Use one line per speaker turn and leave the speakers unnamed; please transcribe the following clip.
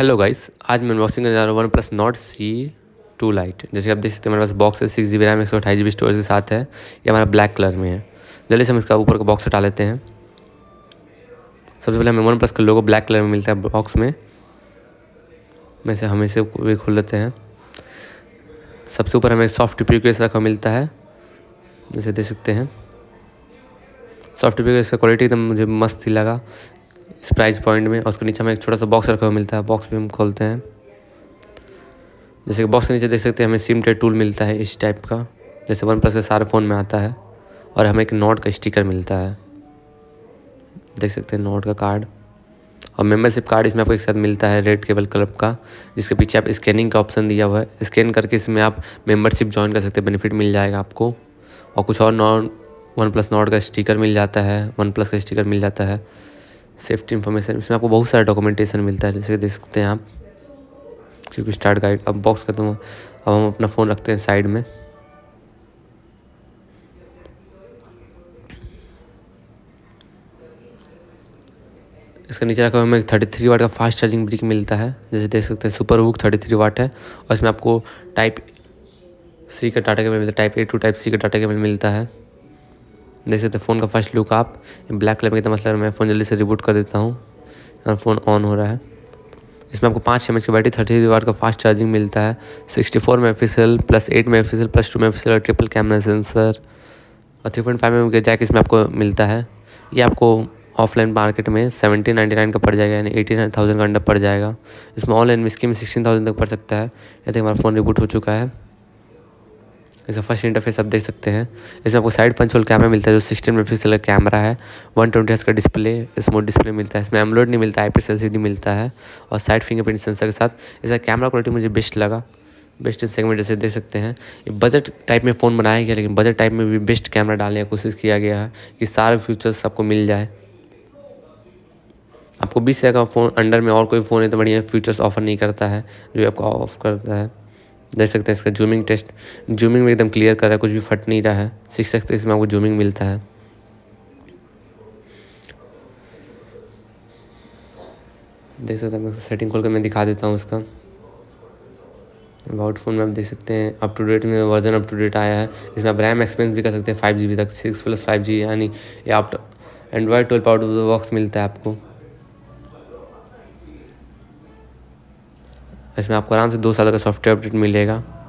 hello guys आज मैं unboxing करने जा रहा हूँ one plus Nord C two lite जैसे आप देख सकते हैं हमारे पास बॉक्स है सिक्स जी बी रैम एक सौ अठाईस जी बी स्टोरेज के साथ है ये हमारा ब्लैक कलर में है जल्दी से हम इसका ऊपर का बॉक्स हटा लेते हैं सबसे पहले हमें वन प्लस का लोगो ब्लैक कलर में मिलता है बॉक्स में वैसे हम इसे भी खोल लेते हैं सबसे ऊपर हमें सॉफ्ट टिप्यू केस रखा मिलता है जैसे देख सकते हैं सॉफ्ट टिप्यू केस का क्वालिटी एकदम मुझे मस्त ही लगा इस प्राइस पॉइंट में और उसके नीचे हमें एक छोटा सा बॉक्स रखा हुआ मिलता है बॉक्स भी हम खोलते हैं जैसे कि बॉक्स के नीचे देख सकते हैं हमें सिम टे टूल मिलता है इस टाइप का जैसे वन प्लस के सारे फ़ोन में आता है और हमें एक नोट का स्टिकर मिलता है देख सकते हैं नोट का कार्ड और मेम्बरशिप कार्ड इसमें आपको एक साथ मिलता है रेड केबल क्लब का जिसके पीछे आप स्कैनिंग का ऑप्शन दिया हुआ है स्कैन करके इसमें आप मेम्बरशिप ज्वाइन कर सकते हैं बेनिफिट मिल जाएगा आपको और कुछ और नॉन वन प्लस नॉट का स्टिकर मिल जाता है वन प्लस का स्टिकर मिल जाता है सेफ्टी इन्फॉर्मेशन इसमें आपको बहुत सारा डॉक्यूमेंटेशन मिलता है जैसे देख सकते हैं आप क्योंकि स्टार्ट गाइड अब बॉक्स खत्म हो अब हम अपना फ़ोन रखते हैं साइड में इसके नीचे रखा हमें थर्टी थ्री वाट का फास्ट चार्जिंग ब्रिक मिलता है जैसे देख सकते हैं super VOOC thirty three watt है और इसमें आपको टाइप सी का टाटा केबल मिलता है type A to type C का टाटा केबल मिलता है देख सकते फ़ोन का फर्स्ट लुक आप ब्लैक कलर में कितना मसला मैं फ़ोन जल्दी से रिबूट कर देता हूँ और फ़ोन ऑन हो रहा है इसमें आपको पाँच छः एम की बैटरी थर्टी थ्री का फास्ट चार्जिंग मिलता है sixty four mega pixel plus eight mega pixel plus two mega pixel और ट्रिपल कैमरा सेंसर और थ्री पॉइंट फाइव एम के जैक इसमें आपको मिलता है ये आपको ऑफलाइन मार्केट में सेवेंटी नाइन्टी नाइन का पड़ जाएगा यानी एटी नाइन थाउजेंड का अंडर पड़ जाएगा इसमें ऑनलाइन में स्कीम सिक्सटीन थाउजेंड तक पड़ सकता है यदि हमारा फ़ोन रिबूट हो चुका है इसका फर्स्ट इंटरफेस आप देख सकते हैं इसमें आपको साइड पंच होल कैमरा मिलता है जो सिक्सटीन मेगा का कैमरा है वन ट्वेंटी का डिस्प्ले स्मूथ डिस्प्ले मिलता है इसमें एमलोड नहीं मिलता है आई पी एल मिलता है और साइड फिंगरप्रिंट सेंसर के साथ इसका कैमरा क्वालिटी मुझे बेस्ट लगा बेस्ट सेगमेंट जैसे देख सकते हैं बजट टाइप में फ़ोन बनाया गया लेकिन बजट टाइप में भी बेस्ट कैमरा डालने की कोशिश किया गया है कि सारे फीचर्स आपको मिल जाए आपको बीस हज़ार का फ़ोन अंडर में और कोई फ़ोन है तो बढ़िया फीचर्स ऑफर नहीं करता है जो आपको ऑफ करता है देख सकते हैं इसका जूमिंग टेस्ट जूमिंग में एकदम क्लियर कर रहा है कुछ भी फट नहीं रहा है सिक्स एक्स इसमें आपको जूमिंग मिलता है देख सकते हैं मैं सेटिंग खोल कर मैं दिखा देता हूँ उसका अबाउट फोन में आप देख सकते हैं अप टू डेट में वर्जन अप टू डेट आया है इसमें आप रैम एक्सपेंस भी कर सकते हैं फाइव जी बी तक सिक्स प्लस फाइव जी यानी आप Android twelve out of the box मिलता है आपको इसमें आपको आराम से दो साल का सॉफ्टवेयर अपडेट मिलेगा